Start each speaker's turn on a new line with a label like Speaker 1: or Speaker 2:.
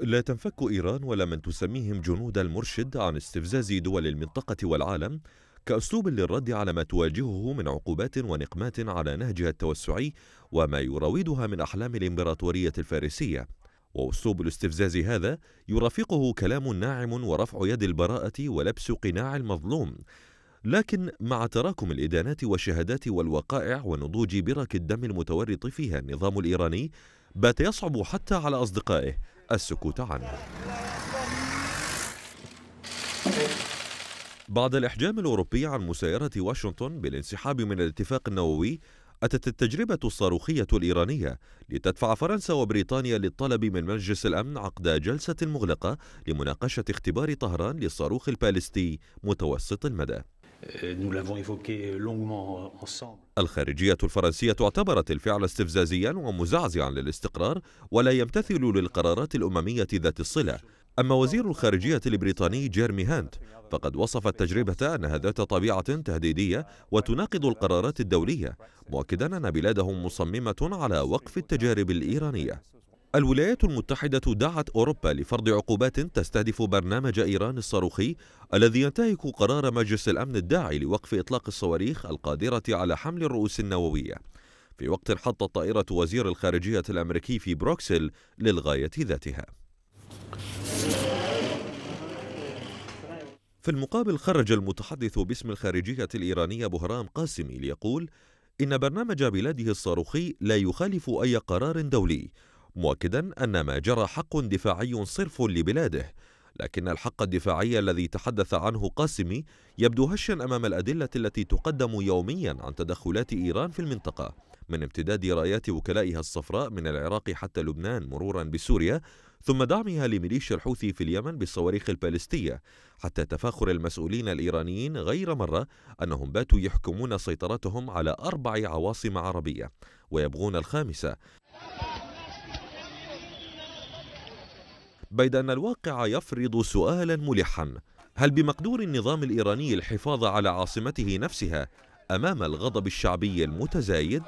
Speaker 1: لا تنفك إيران ولا من تسميهم جنود المرشد عن استفزاز دول المنطقة والعالم كأسلوب للرد على ما تواجهه من عقوبات ونقمات على نهجها التوسعي وما يراودها من أحلام الإمبراطورية الفارسية وأسلوب الاستفزاز هذا يرافقه كلام ناعم ورفع يد البراءة ولبس قناع المظلوم لكن مع تراكم الإدانات والشهادات والوقائع ونضوج برك الدم المتورط فيها النظام الإيراني بات يصعب حتى على أصدقائه السكوت عنه بعد الإحجام الأوروبي عن مسايرة واشنطن بالانسحاب من الاتفاق النووي أتت التجربة الصاروخية الإيرانية لتدفع فرنسا وبريطانيا للطلب من مجلس الأمن عقد جلسة مغلقة لمناقشة اختبار طهران للصاروخ البالستي متوسط المدى
Speaker 2: Euh, euh,
Speaker 1: الخارجية الفرنسية اعتبرت الفعل استفزازيا ومزعزعا للاستقرار ولا يمتثل للقرارات الأممية ذات الصلة أما وزير الخارجية البريطاني جيرمي هانت فقد وصف التجربة أنها ذات طبيعة تهديدية وتناقض القرارات الدولية مؤكدا أن بلادهم مصممة على وقف التجارب الإيرانية الولايات المتحدة دعت أوروبا لفرض عقوبات تستهدف برنامج إيران الصاروخي الذي ينتهك قرار مجلس الأمن الداعي لوقف إطلاق الصواريخ القادرة على حمل الرؤوس النووية في وقت حطت طائرة وزير الخارجية الأمريكي في بروكسل للغاية ذاتها في المقابل خرج المتحدث باسم الخارجية الإيرانية بهرام قاسمي ليقول إن برنامج بلاده الصاروخي لا يخالف أي قرار دولي مؤكدا أن ما جرى حق دفاعي صرف لبلاده لكن الحق الدفاعي الذي تحدث عنه قاسمي يبدو هشا أمام الأدلة التي تقدم يوميا عن تدخلات إيران في المنطقة من امتداد رايات وكلائها الصفراء من العراق حتى لبنان مرورا بسوريا ثم دعمها لميليشيا الحوثي في اليمن بالصواريخ البالستية حتى تفاخر المسؤولين الإيرانيين غير مرة أنهم باتوا يحكمون سيطرتهم على أربع عواصم عربية ويبغون الخامسة بيد أن الواقع يفرض سؤالا ملحا هل بمقدور النظام الإيراني الحفاظ على عاصمته نفسها أمام الغضب الشعبي المتزايد؟